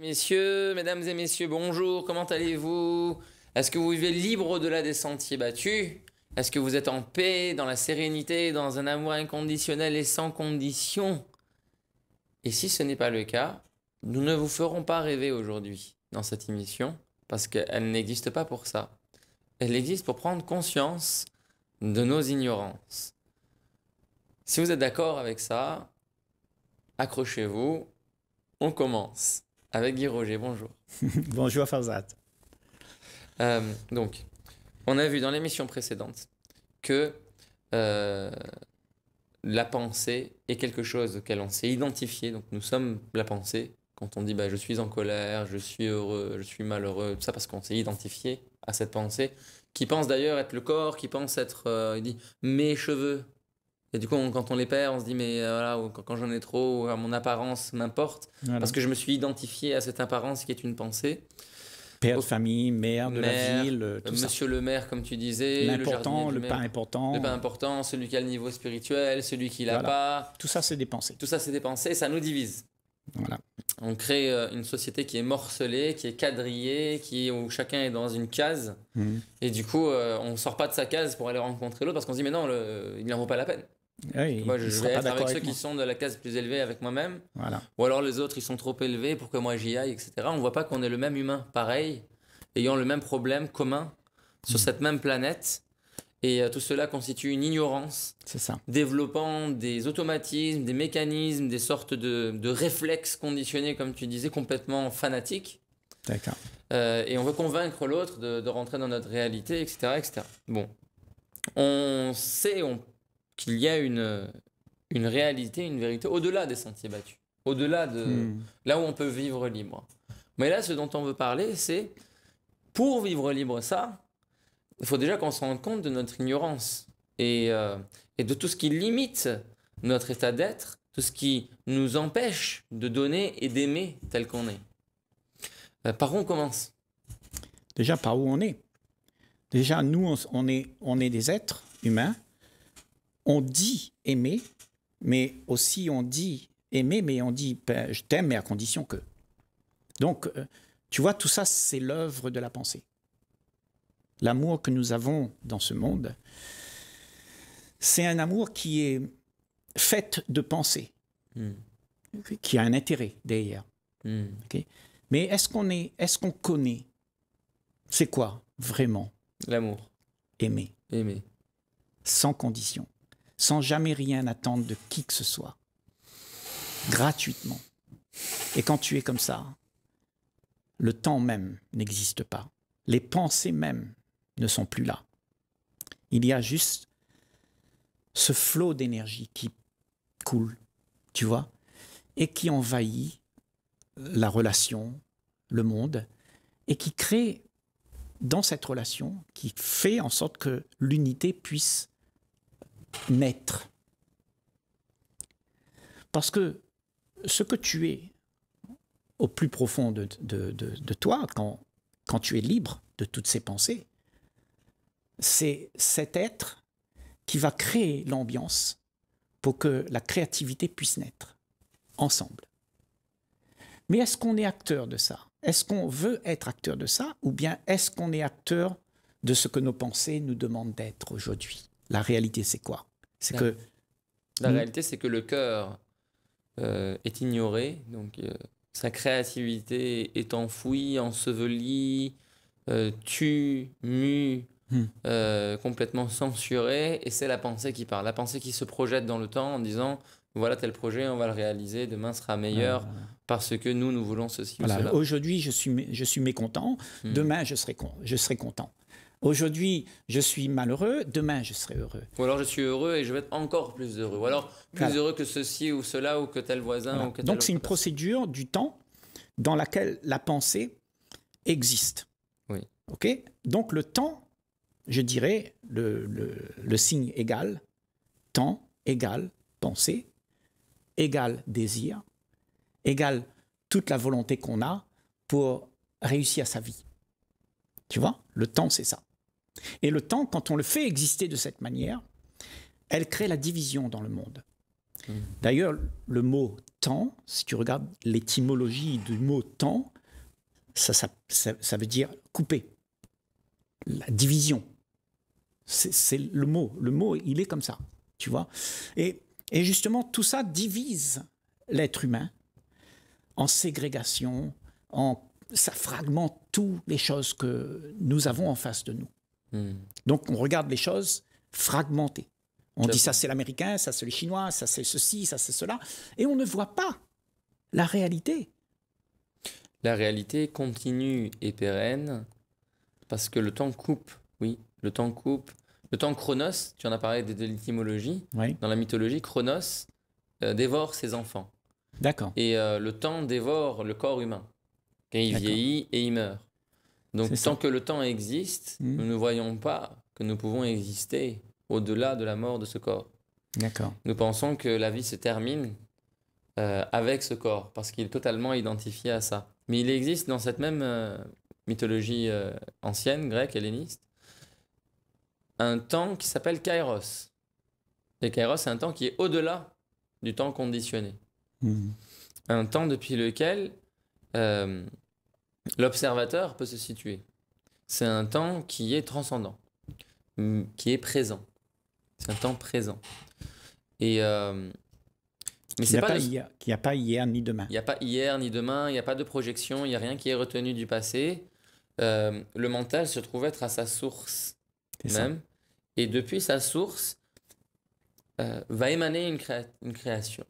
Messieurs, mesdames et messieurs, bonjour, comment allez-vous Est-ce que vous vivez libre au-delà des sentiers battus Est-ce que vous êtes en paix, dans la sérénité, dans un amour inconditionnel et sans condition Et si ce n'est pas le cas, nous ne vous ferons pas rêver aujourd'hui dans cette émission, parce qu'elle n'existe pas pour ça. Elle existe pour prendre conscience de nos ignorances. Si vous êtes d'accord avec ça, accrochez-vous, on commence avec Guy Roger, bonjour. bonjour Farzad. Euh, donc, on a vu dans l'émission précédente que euh, la pensée est quelque chose auquel on s'est identifié, donc nous sommes la pensée. Quand on dit bah, je suis en colère, je suis heureux, je suis malheureux, tout ça parce qu'on s'est identifié à cette pensée, qui pense d'ailleurs être le corps, qui pense être, euh, il dit mes cheveux, et du coup, quand on les perd, on se dit, mais euh, voilà, quand, j'en ai trop, mon apparence m'importe. Parce que je me suis identifié à cette apparence qui est une pensée. Père de famille, maire de la ville, euh, tout Monsieur le maire, comme tu disais. L'important, le, pas important. Le pas important, celui qui a le niveau spirituel, celui qui l'a pas. Tout ça, c'est des pensées. Tout ça, c'est des pensées, ça nous divise. Voilà. On crée euh, une société qui est morcelée, qui est quadrillée, qui, où chacun est dans une case. Mhm. Et du coup, on ne sort pas de sa case pour aller rencontrer l'autre parce qu'on se dit, mais non, il n'en vaut pas la peine. Ah moi, je vais avec ceux qui sont de la case plus élevée avec moi-même. Voilà. Ou alors les autres, ils sont trop élevés pour que moi j'y aille, etc. On voit pas qu'on est le même humain, pareil, ayant le même problème commun sur mm. cette même planète. Et euh, tout cela constitue une ignorance. C'est ça. Développant des automatismes, des mécanismes, des sortes de, de réflexes conditionnés, comme tu disais, complètement fanatiques. D'accord. Euh, et on veut convaincre l'autre de, de, rentrer dans notre réalité, etc., Bon. On sait, on qu'il y a une, une réalité, une vérité au-delà des sentiers battus, au-delà de hmm. là où on peut vivre libre. Mais là, ce dont on veut parler, c'est pour vivre libre ça, il faut déjà qu'on se rende compte de notre ignorance et, euh, de tout ce qui limite notre état d'être, tout ce qui nous empêche de donner et d'aimer tel qu'on est. Euh, par où on commence Déjà par où on est. Déjà, nous, on est, on est des êtres humains on dit aimer, mais aussi on dit aimer, mais on dit ben, je t'aime, mais à condition que. Donc, euh, tu vois, tout ça, c'est l'œuvre de la pensée. L'amour que nous avons dans ce monde, c'est un amour qui est fait de pensée, hmm. qui a un intérêt derrière. Hmm. Mais est-ce qu'on est, est-ce qu'on connaît C'est quoi vraiment L'amour. Aimer. Aimer. Sans condition sans jamais rien attendre de qui que ce soit, gratuitement. Et quand tu es comme ça, le temps même n'existe pas. Les pensées même ne sont plus là. Il y a juste ce flot d'énergie qui coule, tu vois, et qui envahit la relation, le monde, et qui crée dans cette relation, qui fait en sorte que l'unité puisse naître. Parce que ce que tu es au plus profond de, toi, quand, quand tu es libre de toutes ces pensées, c'est cet être qui va créer l'ambiance pour que la créativité puisse naître, ensemble. Mais est-ce qu'on est acteur de ça Est-ce qu'on veut être acteur de ça Ou bien est-ce qu'on est acteur de ce que nos pensées nous demandent d'être aujourd'hui la réalité, c'est quoi C'est que la réalité, c'est que le cœur euh, est ignoré, donc euh, sa créativité est enfouie, ensevelie, euh, tue, mue, hmm. complètement censurée, et c'est la pensée qui parle, la pensée qui se projette dans le temps en disant voilà tel projet, on va le réaliser, demain sera meilleur. Ah. Parce que nous, nous voulons ceci Aujourd'hui, je suis, je suis mécontent. Hmm. Demain, je serai, je serai content. Aujourd'hui, je suis malheureux, demain, je serai heureux. Ou alors, je suis heureux et je vais être encore plus heureux. Ou alors, plus heureux que ceci ou cela ou que tel voisin. Donc, c'est une procédure du temps dans laquelle la pensée existe. Oui. OK Donc, le temps, je dirais, le, le signe égal, temps égale pensée, égale désir, égale toute la volonté qu'on a pour réussir sa vie. Tu vois Le temps, c'est ça. Et le temps, quand on le fait exister de cette manière, elle crée la division dans le monde. Mmh. D'ailleurs, le mot temps, si tu regardes l'étymologie du mot temps, ça, veut dire couper, la division. C'est le mot. Le mot, il est comme ça, tu vois. Et, justement, tout ça divise l'être humain en ségrégation, en, ça fragmente toutes les choses que nous avons en face de nous. Mm. Donc on regarde les choses fragmentées. On dit ça c'est l'américain, ça c'est les chinois, ça c'est ceci, ça c'est cela, et on ne voit pas la réalité. La réalité continue et pérenne parce que le temps coupe, oui, le temps coupe. Le temps Chronos, tu en as parlé de, l'étymologie, dans la mythologie, Chronos euh, dévore ses enfants. D'accord. Et euh, le temps dévore le corps humain. Et il vieillit et il meurt. Donc tant que le temps existe, hmm. nous ne voyons pas que nous pouvons exister au-delà de la mort de ce corps. D'accord. Nous pensons que la vie se termine euh, avec ce corps, parce qu'il est totalement identifié à ça. Mais il existe dans cette même euh, mythologie euh, ancienne, grecque, helléniste, un temps qui s'appelle kairos. Et kairos, c'est un temps qui est au-delà du temps conditionné. Hmm. Un temps depuis lequel l'observateur peut se situer. C'est un temps qui est transcendant, mm, qui est présent. C'est un temps présent. Et euh, mais qu'il n'y a pas hier ni demain. Il n'y a pas hier ni demain. Il n'y a pas de projection. Il n'y a rien qui est retenu du passé. Euh, le mental se trouve être à sa source même. Et depuis sa source, euh, va émaner une, création,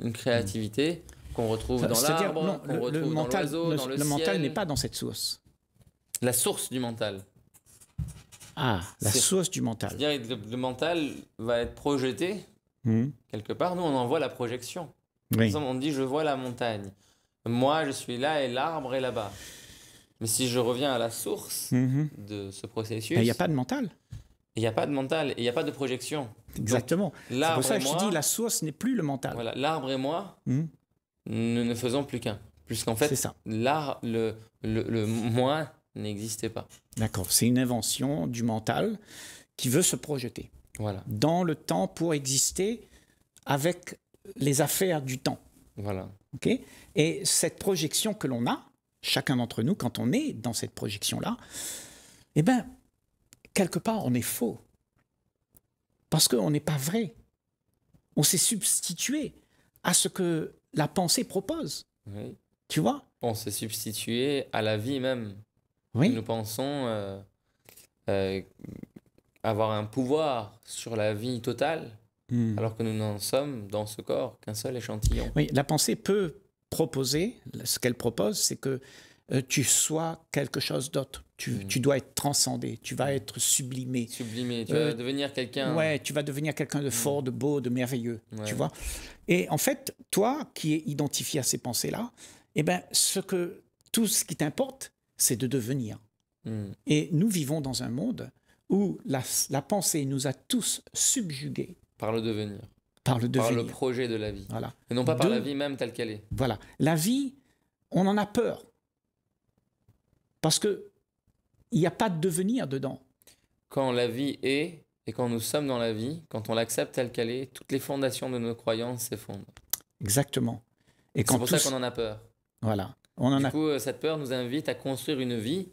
une créativité. Mm qu'on retrouve dans l'arbre, retrouve le dans mental, le, mental n'est pas dans cette source. La source du mental. Ah, la source du mental. C'est-à-dire que le, mental va être projeté hmm. quelque part. Nous, on en voit la projection. Par exemple, on dit je vois la montagne. Moi, je suis là et l'arbre est là-bas. Mais si je reviens à la source mhm. de ce processus. Il n'y a pas de mental. Il n'y a pas de mental il n'y a pas de projection. Exactement. C'est pour ça que je dis la source n'est plus le mental. Voilà, l'arbre et moi, hmm nous ne faisons plus qu'un. Puisqu'en fait, l'art, le, le, le moi n'existait pas. D'accord, c'est une invention du mental qui veut se projeter voilà. dans le temps pour exister avec les affaires du temps. Voilà. ok. Et cette projection que l'on a, chacun d'entre nous, quand on est dans cette projection-là, eh bien, quelque part, on est faux. Parce qu'on n'est pas vrai. On s'est substitué à ce que la pensée propose. Tu vois On s'est substitué à la vie même. Nous pensons euh, euh, avoir un pouvoir sur la vie totale, hmm. alors que nous n'en sommes dans ce corps qu'un seul échantillon. Oui, la pensée peut proposer, ce qu'elle propose, c'est que euh, tu sois quelque chose d'autre. Tu, mhm. tu, dois être transcendé, tu vas mhm. être sublimé. Sublimé, tu vas euh, devenir quelqu'un. Ouais, tu vas devenir quelqu'un de mhm. fort, de beau, de merveilleux, tu vois. Et en fait, toi qui es identifié à ces pensées-là, eh ben, ce que, tout ce qui t'importe, c'est de devenir. Et nous vivons dans un monde où la, la, pensée nous a tous subjugués. Par le devenir. Par le devenir. Par le projet de la vie. Voilà. Et non pas par la vie même telle qu'elle est. Voilà. La vie, on en a peur. Parce que il n'y a pas de devenir dedans. Quand la vie est et quand nous sommes dans la vie, quand on l'accepte telle qu'elle est, toutes les fondations de nos croyances s'effondrent. Exactement. Et c'est pour ça qu'on en a peur. Voilà. en du coup, euh, cette peur nous invite à construire une vie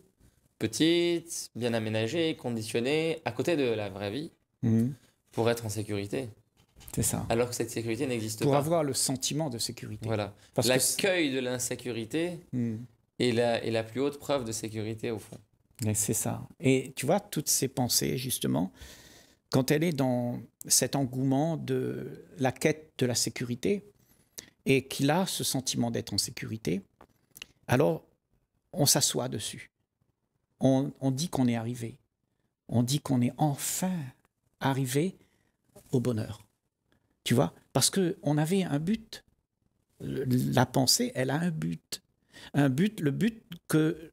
petite, bien aménagée, conditionnée, à côté de la vraie vie, mhm. pour être en sécurité. C'est ça. Alors que cette sécurité n'existe pas. Pour avoir le sentiment de sécurité. Voilà. L'accueil de l'insécurité mhm. est la plus haute preuve de sécurité, au fond c'est ça. Et tu vois, toutes ces pensées, justement, quand elle est dans cet engouement de la quête de la sécurité et qu'il a ce sentiment d'être en sécurité, alors on s'assoit dessus. On, on dit qu'on est arrivé. On dit qu'on est enfin arrivé au bonheur. Tu vois Parce qu'on avait un but. La pensée, elle a un but. Un but, le but que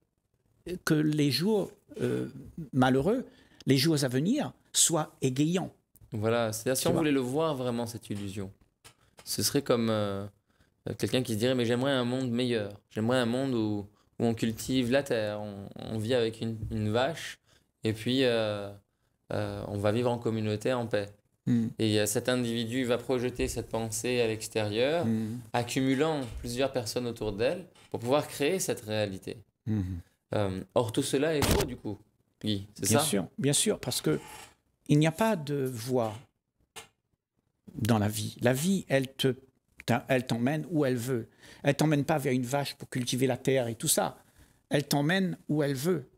que les jours euh, malheureux, les jours à venir, soient égayants. Voilà, c'est-à-dire si on voulait le voir vraiment, cette illusion, ce serait comme euh, euh, quelqu'un qui se dirait, mais j'aimerais un monde meilleur, j'aimerais un monde où, on cultive la terre, on, vit avec une, vache, et puis on va vivre en communauté, en paix. Hmm. Et cet individu va projeter cette pensée à l'extérieur, hmm. accumulant plusieurs personnes autour d'elle, pour pouvoir créer cette réalité. Hmm. Euh, or, tout cela est faux, du coup, Oui, c'est ça Bien sûr, bien sûr, parce que il n'y a pas de voie dans la vie. La vie, elle te, t'emmène où elle veut. Elle t'emmène pas vers une vache pour cultiver la terre et tout ça. Elle t'emmène où elle veut.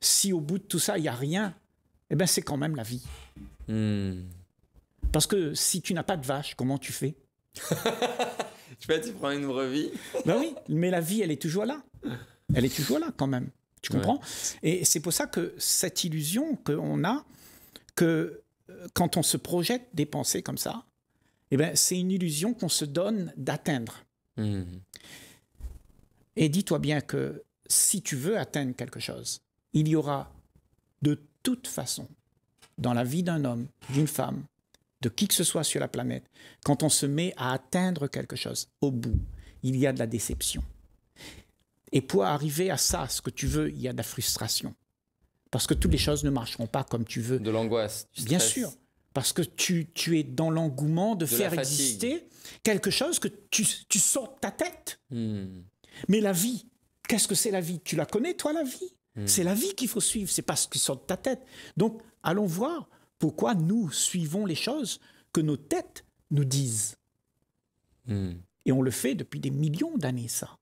Si au bout de tout ça, il n'y a rien, eh ben c'est quand même la vie. Hmm. Parce que si tu n'as pas de vache, comment tu fais Tu sais, tu prends une vie ben oui, mais la vie, elle est toujours là elle est toujours là quand même. Tu comprends Et c'est pour ça que cette illusion qu'on a, que euh, quand on se projette des pensées comme ça, eh ben, c'est une illusion qu'on se donne d'atteindre. Mmh. Et dis-toi bien que si tu veux atteindre quelque chose, il y aura de toute façon, dans la vie d'un homme, d'une femme, de qui que ce soit sur la planète, quand on se met à atteindre quelque chose, au bout, il y a de la déception. Et pour arriver à ça, ce que tu veux, il y a de la frustration. Parce que toutes les choses ne marcheront pas comme tu veux. De l'angoisse. Bien sûr. Parce que tu, tu es dans l'engouement de, faire exister quelque chose que tu, tu sors de ta tête. Hmm. Mais la vie, qu'est-ce que c'est la vie Tu la connais, toi, la vie hmm. C'est la vie qu'il faut suivre, c'est pas ce qui sort de ta tête. Donc, allons voir pourquoi nous suivons les choses que nos têtes nous disent. Hmm. Et on le fait depuis des millions d'années, ça.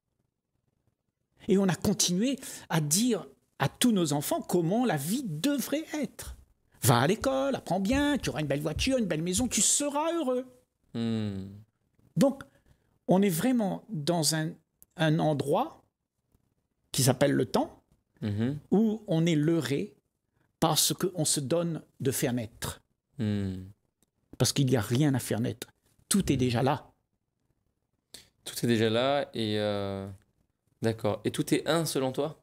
Et on a continué à dire à tous nos enfants comment la vie devrait être. Va à l'école, apprends bien, tu auras une belle voiture, une belle maison, tu seras heureux. Hmm. Donc, on est vraiment dans un, endroit qui s'appelle le temps, mm-hmm. où on est leurré parce qu'on se donne de faire naître. Hmm. Parce qu'il n'y a rien à faire naître. Tout est déjà là. Tout est déjà là et... Euh, D'accord. Et tout est un selon toi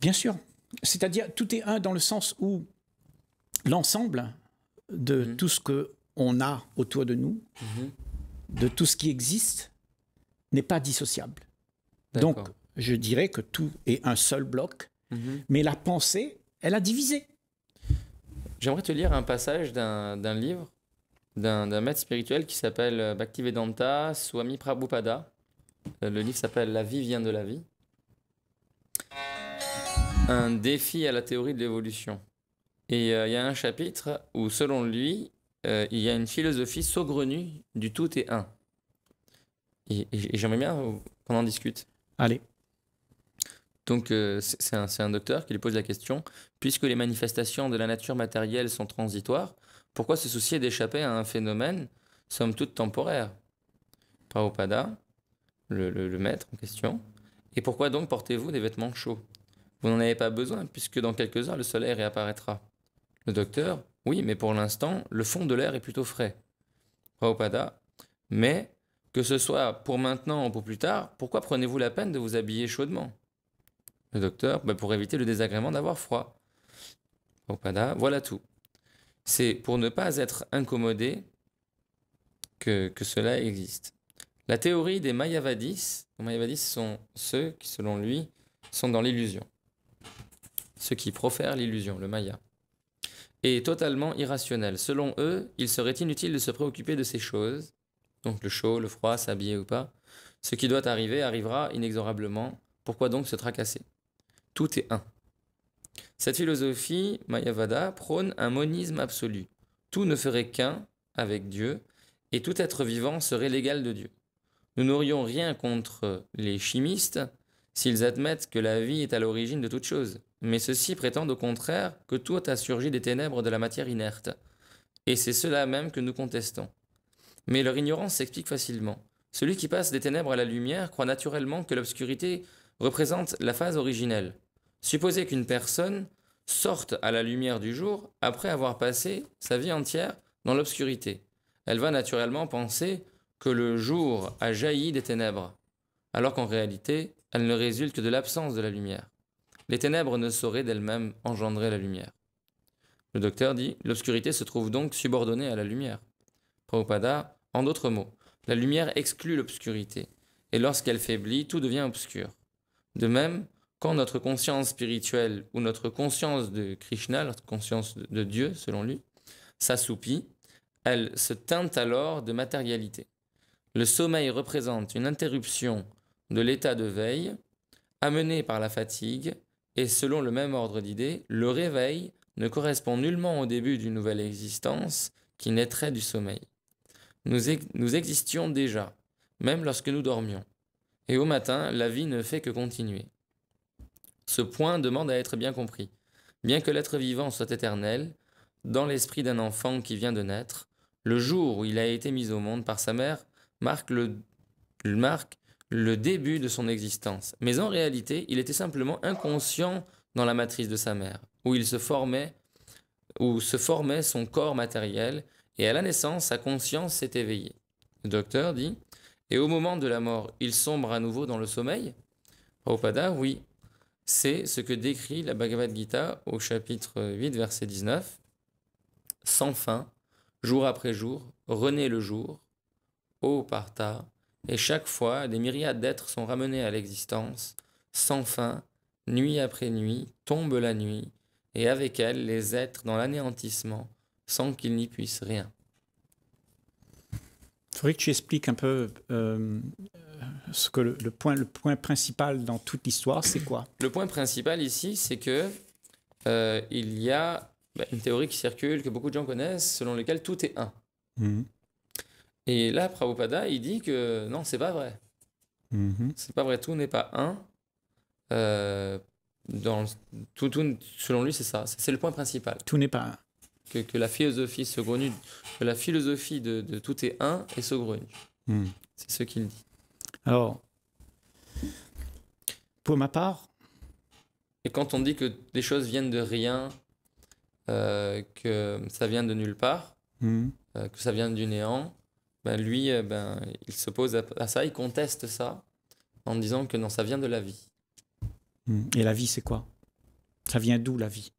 Bien sûr. C'est-à-dire, tout est un dans le sens où l'ensemble de mhm. tout ce qu'on a autour de nous, mhm. de tout ce qui existe, n'est pas dissociable. Donc, je dirais que tout est un seul bloc, mhm. mais la pensée, elle a divisé. J'aimerais te lire un passage d'un livre d'un maître spirituel qui s'appelle Bhaktivedanta Swami Prabhupada. Euh, le livre s'appelle La vie vient de la vie. Un défi à la théorie de l'évolution. Et euh, il y a un chapitre où, selon lui, euh, il y a une philosophie saugrenue du tout et un. Et, j'aimerais bien qu'on en discute. Allez. Donc, c'est un, docteur qui lui pose la question puisque les manifestations de la nature matérielle sont transitoires, pourquoi se soucier d'échapper à un phénomène, somme toute temporaire Prabhupada le, maître en question. Et pourquoi donc portez-vous des vêtements chauds Vous n'en avez pas besoin, puisque dans quelques heures le soleil réapparaîtra. Le docteur Oui, mais pour l'instant, le fond de l'air est plutôt frais. Raupada. Mais, que ce soit pour maintenant ou pour plus tard, pourquoi prenez-vous la peine de vous habiller chaudement Le docteur bah, Pour éviter le désagrément d'avoir froid. Prabhupada Voilà tout. C'est pour ne pas être incommodé que, que cela existe. La théorie des Mayavadis, les Mayavadis sont ceux qui, selon lui, sont dans l'illusion. Ceux qui profèrent l'illusion, le Maya. est totalement irrationnel. Selon eux, il serait inutile de se préoccuper de ces choses, donc le chaud, le froid, s'habiller ou pas. Ce qui doit arriver arrivera inexorablement. Pourquoi donc se tracasser Tout est un. Cette philosophie, Mayavada, prône un monisme absolu. Tout ne ferait qu'un avec Dieu, et tout être vivant serait l'égal de Dieu. Nous n'aurions rien contre les chimistes s'ils admettent que la vie est à l'origine de toute chose, mais ceux-ci prétendent au contraire que tout a surgi des ténèbres de la matière inerte, et c'est cela même que nous contestons. Mais leur ignorance s'explique facilement. Celui qui passe des ténèbres à la lumière croit naturellement que l'obscurité représente la phase originelle. Supposez qu'une personne sorte à la lumière du jour après avoir passé sa vie entière dans l'obscurité. Elle va naturellement penser que le jour a jailli des ténèbres, alors qu'en réalité, elle ne résulte que de l'absence de la lumière. Les ténèbres ne sauraient d'elles-mêmes engendrer la lumière. Le docteur dit L'obscurité se trouve donc subordonnée à la lumière. Prabhupada, en d'autres mots, la lumière exclut l'obscurité, et lorsqu'elle faiblit, tout devient obscur. De même, quand notre conscience spirituelle ou notre conscience de Krishna, notre conscience de Dieu, selon lui, s'assoupit, elle se teinte alors de matérialité. Le sommeil représente une interruption de l'état de veille amenée par la fatigue et selon le même ordre d'idées, le réveil ne correspond nullement au début d'une nouvelle existence qui naîtrait du sommeil. Nous, nous existions déjà, même lorsque nous dormions, et au matin, la vie ne fait que continuer. Ce point demande à être bien compris. Bien que l'être vivant soit éternel, dans l'esprit d'un enfant qui vient de naître, le jour où il a été mis au monde par sa mère marque le, marque le début de son existence. Mais en réalité, il était simplement inconscient dans la matrice de sa mère, où il se formait, où se formait son corps matériel, et à la naissance, sa conscience s'est éveillée. Le docteur dit, et au moment de la mort, il sombre à nouveau dans le sommeil opada oui, c'est ce que décrit la Bhagavad Gita au chapitre 8, verset 19. Sans fin, jour après jour, renaît le jour, ô Partha, et chaque fois des myriades d'êtres sont ramenés à l'existence, sans fin, nuit après nuit, tombe la nuit, et avec elle les êtres dans l'anéantissement, sans qu'ils n'y puissent rien. Il faudrait que tu expliques un peu euh, ce que le, point, le point principal dans toute l'histoire, c'est quoi Le point principal ici, c'est que euh, il y a bah, une théorie qui circule, que beaucoup de gens connaissent, selon laquelle tout est un. Mmh. Et là, Prabhupada, il dit que non, c'est pas vrai. -hmm. C'est pas vrai, tout n'est pas un. Euh, dans, tout, selon lui, c'est ça. C'est le point principal. Tout n'est pas un. Que, la philosophie la philosophie de, tout est un et se hmm. C'est ce qu'il dit. Alors, pour ma part. Et quand on dit que les choses viennent de rien, euh, que ça vient de nulle part, hmm. euh, que ça vient du néant, ben, lui, euh, ben, il s'oppose à, à, ça, il conteste ça en disant que non, ça vient de la vie. Hmm. Et la vie, c'est quoi Ça vient d'où la vie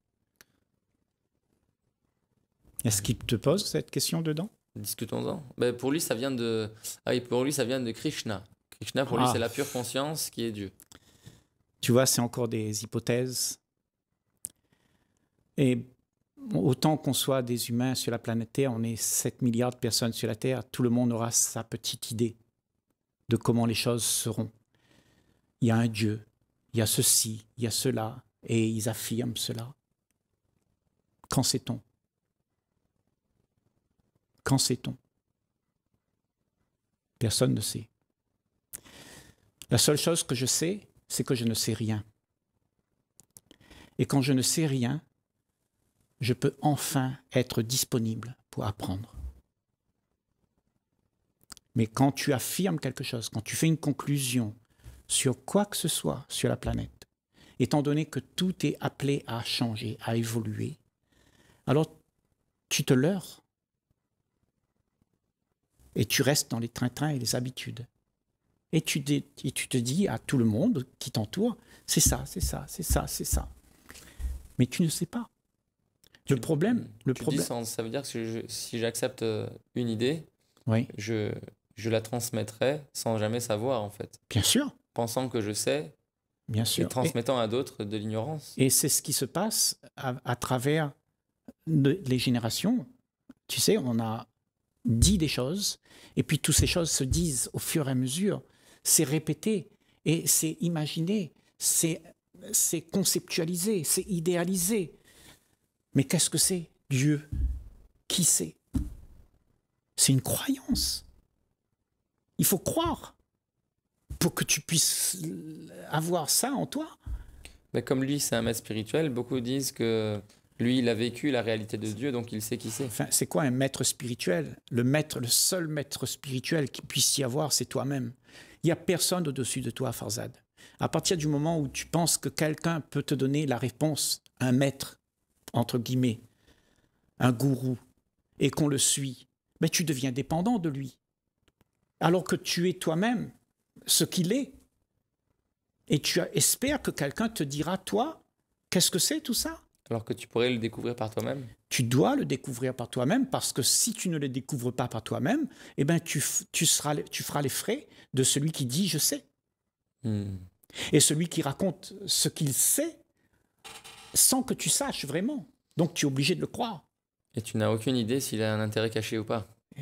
Est-ce qu'il te pose cette question dedans Discutons-en. Ben, pour lui, ça vient de. Ah pour lui, ça vient de Krishna. Krishna, pour lui, ah. c'est la pure conscience qui est Dieu. Tu vois, c'est encore des hypothèses. Et autant qu'on soit des humains sur la planète Terre, on est 7 milliards de personnes sur la Terre, tout le monde aura sa petite idée de comment les choses seront. Il y a un Dieu, il y a ceci, il y a cela, et ils affirment cela. Quand sait-on Quand sait-on Personne ne sait. La seule chose que je sais, c'est que je ne sais rien. Et quand je ne sais rien, je peux enfin être disponible pour apprendre. Mais quand tu affirmes quelque chose, quand tu fais une conclusion sur quoi que ce soit sur la planète, étant donné que tout est appelé à changer, à évoluer, alors tu te leurres. Et tu restes dans les trains-trains et les habitudes. Et tu, et tu te dis à tout le monde qui t'entoure, c'est ça, c'est ça, c'est ça, c'est ça. Mais tu ne sais pas. Le problème, le problème. ça veut dire que si, j'accepte euh, une idée, oui. je, je la transmettrai sans jamais savoir en fait. Bien sûr. Pensant que je sais, Bien sûr. Et transmettant à d'autres de l'ignorance. Et c'est ce qui se passe à, travers les générations. Tu sais, on a dit des choses, et puis toutes ces choses se disent au fur et à mesure. C'est répété, et c'est imaginé, c'est conceptualisé, c'est idéalisé. Mais qu'est-ce que c'est Dieu Qui sait C'est une croyance. Il faut croire pour que tu puisses avoir ça en toi. Mais comme lui, c'est un maître spirituel, beaucoup disent que lui, il a vécu la réalité de Dieu, donc il sait qui c'est. Enfin, c'est quoi un maître spirituel Le maître, le seul maître spirituel qui puisse y avoir, c'est toi-même. Il n'y a personne au-dessus de toi, Farzad. À partir du moment où tu penses que quelqu'un peut te donner la réponse, un maître, entre guillemets, un gourou, et qu'on le suit, mais tu deviens dépendant de lui. Alors que tu es toi-même ce qu'il est. Et tu espères que quelqu'un te dira, toi, qu'est-ce que c'est tout ça Alors que tu pourrais le découvrir par toi-même. Tu dois le découvrir par toi-même parce que si tu ne le découvres pas par toi-même, eh ben tu, feras les frais de celui qui dit je sais. Hmm. Et celui qui raconte ce qu'il sait sans que tu saches vraiment. Donc tu es obligé de le croire. Et tu n'as aucune idée s'il a un intérêt caché ou pas. Euh,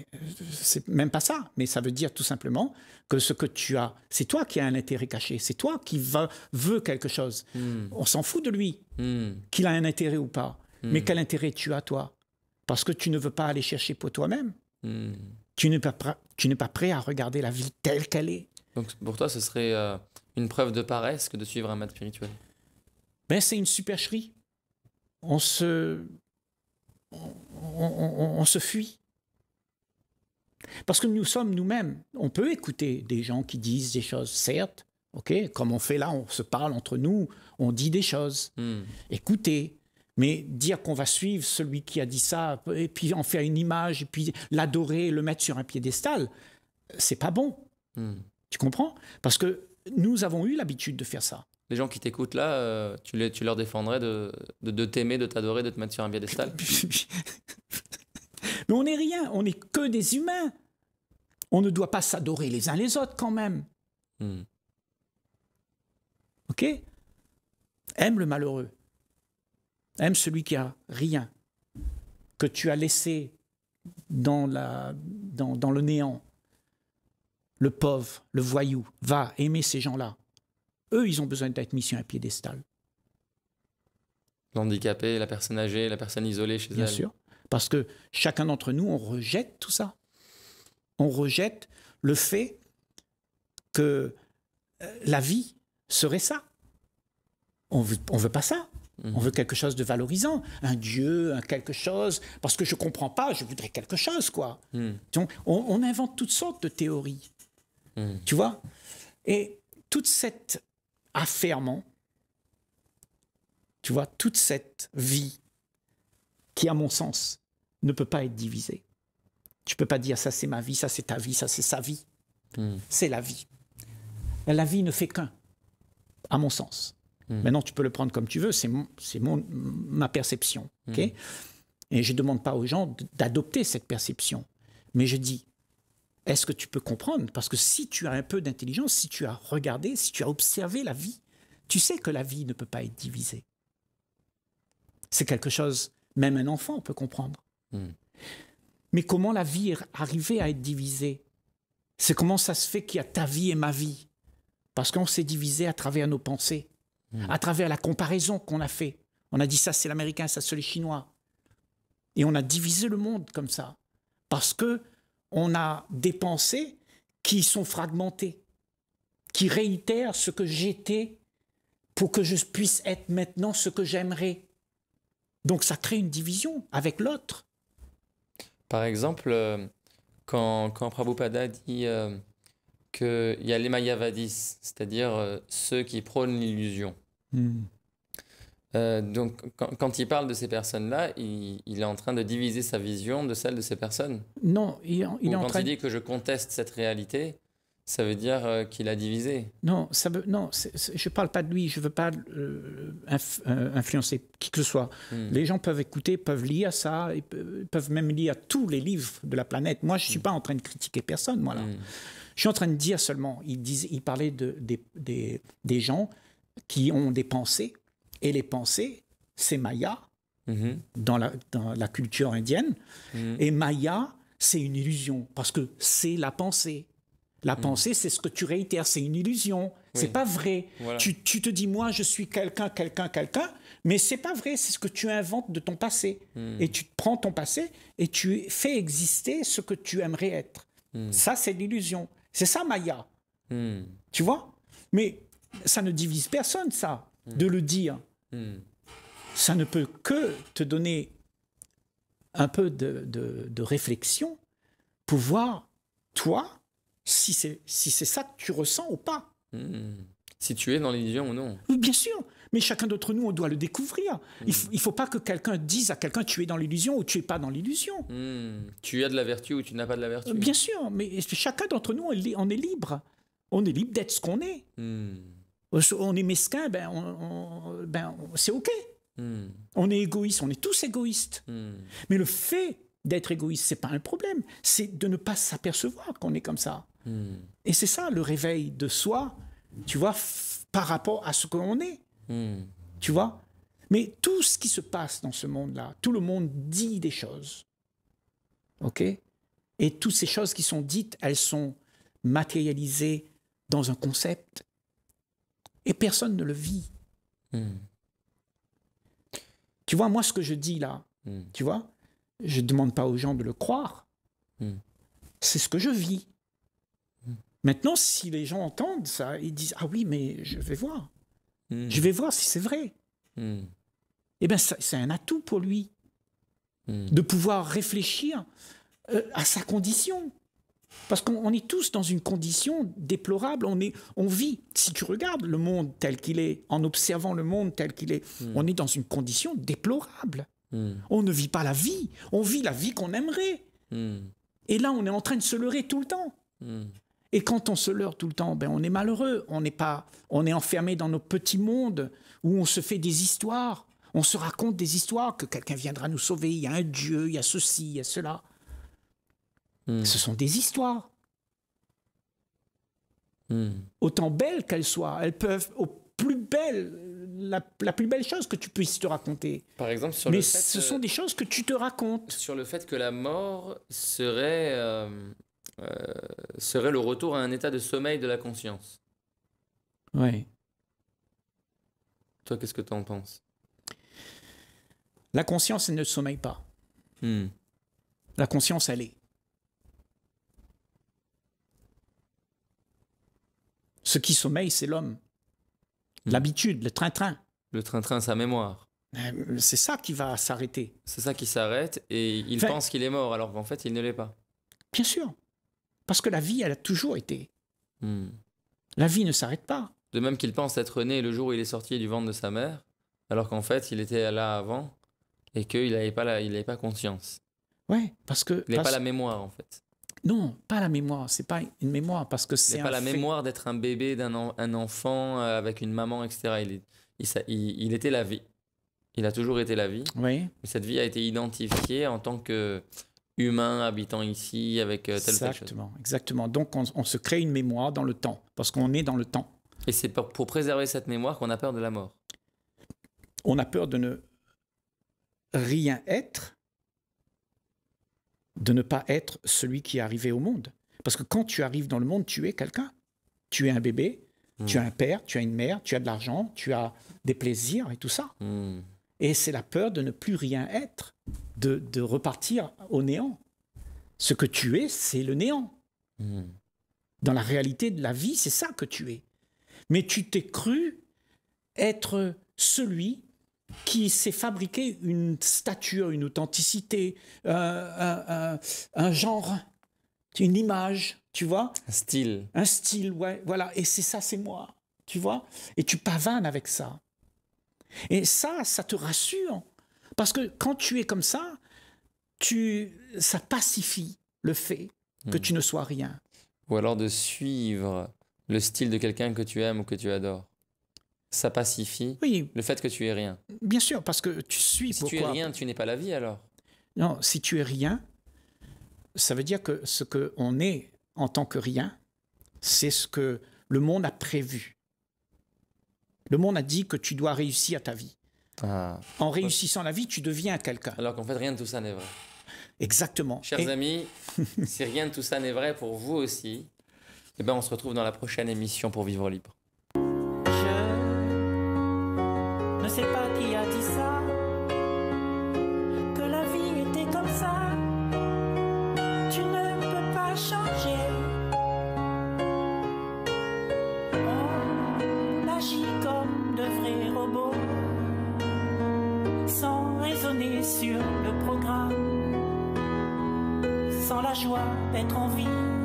c'est même pas ça, mais ça veut dire tout simplement que ce que tu as, c'est toi qui as un intérêt caché, c'est toi qui va, veux quelque chose. Hmm. On s'en fout de lui, hmm. qu'il a un intérêt ou pas, hmm. mais quel intérêt tu as toi Parce que tu ne veux pas aller chercher pour toi-même. Tu n'es pas, tu pas prêt à regarder la vie telle qu'elle est. Donc pour toi, ce serait euh, une preuve de paresse que de suivre un maître spirituel ben, c'est une supercherie. On se, on, se fuit. Parce que nous sommes nous-mêmes. On peut écouter des gens qui disent des choses, certes, ok, comme on fait là, on se parle entre nous, on dit des choses. Écouter, hmm. Écoutez, mais dire qu'on va suivre celui qui a dit ça, et puis en faire une image, et puis l'adorer, le mettre sur un piédestal, c'est pas bon. Hmm. Tu comprends Parce que nous avons eu l'habitude de faire ça les gens qui t'écoutent là, euh, tu, les, tu leur défendrais de, t'aimer, de t'adorer, de te mettre sur un piédestal Mais on n'est rien, on n'est que des humains. On ne doit pas s'adorer les uns les autres quand même. Hmm. Ok Aime le malheureux. Aime celui qui a rien, que tu as laissé dans, la, dans, dans le néant. Le pauvre, le voyou, va aimer ces gens-là. Eux, ils ont besoin d'être mis sur un piédestal. L'handicapé, la personne âgée, la personne isolée chez Bien elle. Bien sûr. Parce que chacun d'entre nous, on rejette tout ça. On rejette le fait que euh, la vie serait ça. On veut, veut pas ça. Mhm. On veut quelque chose de valorisant, un Dieu, un quelque chose, parce que je comprends pas, je voudrais quelque chose, quoi. Mhm. Donc, on, invente toutes sortes de théories, mhm. tu vois. Et toute cette affermant, tu vois, toute cette vie qui, à mon sens, ne peut pas être divisée. Tu peux pas dire ça c'est ma vie, ça c'est ta vie, ça c'est sa vie. Hmm. C'est la vie. La vie ne fait qu'un, à mon sens. Hmm. Maintenant, tu peux le prendre comme tu veux, c'est mon, ma perception. Hmm. Et je ne demande pas aux gens d'adopter cette perception. Mais je dis, est-ce que tu peux comprendre Parce que si tu as un peu d'intelligence, si tu as regardé, si tu as observé la vie, tu sais que la vie ne peut pas être divisée. C'est quelque chose, même un enfant peut comprendre. Hmm. Mais comment la vie est arrivée à être divisée C'est comment ça se fait qu'il y a ta vie et ma vie Parce qu'on s'est divisé à travers nos pensées, hmm. à travers la comparaison qu'on a fait. On a dit ça c'est l'américain, ça c'est les chinois. Et on a divisé le monde comme ça. Parce que on a des pensées qui sont fragmentées, qui réitèrent ce que j'étais pour que je puisse être maintenant ce que j'aimerais. Donc ça crée une division avec l'autre. Par exemple, euh, quand, quand Prabhupada dit euh, que qu'il y a les Mayavadis, c'est-à-dire euh, ceux qui prônent l'illusion, hmm. Euh, donc, quand, il parle de ces personnes-là, il, est en train de diviser sa vision de celle de ces personnes. Non, il, est en quand il dit que je conteste cette réalité, ça veut dire euh, qu'il a divisé. Non, ça veut... non je ne parle pas de lui, je ne veux pas euh, influencer qui que ce soit. Hmm. Les gens peuvent écouter, peuvent lire ça, peuvent même lire tous les livres de la planète. Moi, je ne suis hmm. pas en train de critiquer personne, moi, là. Hmm. Je suis en train de dire seulement, il, disait, il parlait des, des gens qui ont des pensées, et les pensées, c'est Maya mm-hmm. dans, la, culture indienne. Mm-hmm. Et Maya, c'est une illusion parce que c'est la pensée. La mm. pensée, c'est ce que tu réitères, c'est une illusion, Ce c'est pas vrai. Tu, te dis, moi, je suis quelqu'un, quelqu'un, quelqu'un, mais c'est pas vrai, c'est ce que tu inventes de ton passé. Mm. Et tu prends ton passé et tu fais exister ce que tu aimerais être. Mm. Ça, c'est l'illusion. C'est ça, Maya. Tu vois Mais ça ne divise personne, ça, de le dire. Hmm. Ça ne peut que te donner un peu de, réflexion pour voir, toi, si c'est si c'est ça que tu ressens ou pas. Hmm. Si tu es dans l'illusion ou non. Bien sûr, mais chacun d'entre nous, on doit le découvrir. Il ne hmm. faut pas que quelqu'un dise à quelqu'un tu es dans l'illusion ou tu es pas dans l'illusion. Tu as de la vertu ou tu n'as pas de la vertu. Bien sûr, mais chacun d'entre nous, on est libre. On est libre d'être ce qu'on est. Euh, on est mesquin, ben, ben c'est OK. Hmm. On est égoïste, on est tous égoïstes. Hmm. Mais le fait d'être égoïste, c'est pas un problème. C'est de ne pas s'apercevoir qu'on est comme ça. Hmm. Et c'est ça le réveil de soi, tu vois, par rapport à ce qu'on est. Tu vois Mais tout ce qui se passe dans ce monde-là, tout le monde dit des choses. OK Et toutes ces choses qui sont dites, elles sont matérialisées dans un concept et personne ne le vit. Hmm. Tu vois, moi, ce que je dis là, hmm. tu vois, je ne demande pas aux gens de le croire. Hmm. C'est ce que je vis. Maintenant, si les gens entendent ça, ils disent Ah oui, mais je vais voir. Je vais voir si c'est vrai. Eh bien, c'est un atout pour lui de pouvoir réfléchir euh, à sa condition. Parce qu'on est tous dans une condition déplorable. On, est, on vit, si tu regardes le monde tel qu'il est, en observant le monde tel qu'il est, hmm. on est dans une condition déplorable. Hmm. On ne vit pas la vie. On vit la vie qu'on aimerait. Hmm. Et là, on est en train de se leurrer tout le temps. Et quand on se leurre tout le temps, ben on est malheureux. On n'est pas, on est enfermé dans nos petits mondes où on se fait des histoires. On se raconte des histoires que quelqu'un viendra nous sauver. Il y a un Dieu, il y a ceci, il y a cela. Hmm. Ce sont des histoires. Hmm. Autant belles qu'elles soient, elles peuvent, au plus belle, la, plus belle chose que tu puisses te raconter. Par exemple, sur Mais le fait, ce sont euh, des choses que tu te racontes. Sur le fait que la mort serait, euh, euh, serait le retour à un état de sommeil de la conscience. Oui. Toi, qu'est-ce que tu en penses La conscience, elle ne sommeille pas. Hmm. La conscience, elle est. Ce qui sommeille, c'est l'homme. Hmm. L'habitude, le train-train. Le train-train, sa mémoire. Euh, c'est ça qui va s'arrêter. C'est ça qui s'arrête et il pense qu'il est mort alors qu'en fait il ne l'est pas. Bien sûr. Parce que la vie, elle a toujours été. Hmm. La vie ne s'arrête pas. De même qu'il pense être né le jour où il est sorti du ventre de sa mère, alors qu'en fait il était là avant et qu'il n'avait pas, pas conscience. Ouais, parce que. Il n'a pas la mémoire en fait. Non, pas la mémoire. C'est pas une mémoire parce que c'est. pas la mémoire d'être un bébé, d'un un enfant euh, avec une maman, etc. Il, était la vie. Il a toujours été la vie. Oui. cette vie a été identifiée en tant que humain habitant ici avec euh, telle exactement, Exactement. Donc on, se crée une mémoire dans le temps parce qu'on est dans le temps. Et c'est pour préserver cette mémoire qu'on a peur de la mort. On a peur de ne rien être de ne pas être celui qui est arrivé au monde. Parce que quand tu arrives dans le monde, tu es quelqu'un. Tu es un bébé, tu as hmm. un père, tu as une mère, tu as de l'argent, tu as des plaisirs et tout ça. Hmm. Et c'est la peur de ne plus rien être, de, repartir au néant. Ce que tu es, c'est le néant. Hmm. Dans la réalité de la vie, c'est ça que tu es. Mais tu t'es cru être celui qui s'est fabriqué une stature, une authenticité, euh, un, genre, une image, tu vois Un style. Un style, ouais, voilà. Et c'est ça, c'est moi, tu vois Et tu pavanes avec ça. Et ça, ça te rassure. Parce que quand tu es comme ça, tu, ça pacifie le fait que hmm. tu ne sois rien. Ou alors de suivre le style de quelqu'un que tu aimes ou que tu adores ça pacifie le fait que tu es rien. Bien sûr, parce que tu suis. Si tu es rien, tu n'es pas la vie alors. Non, si tu es rien, ça veut dire que ce que on est en tant que rien, c'est ce que le monde a prévu. Le monde a dit que tu dois réussir ta vie. Ah. En réussissant la vie, tu deviens quelqu'un. Alors qu'en fait, rien de tout ça n'est vrai. Exactement. Chers amis, si rien de tout ça n'est vrai pour vous aussi, eh ben on se retrouve dans la prochaine émission pour Vivre Libre. sur le programme, sans la joie d'être en vie.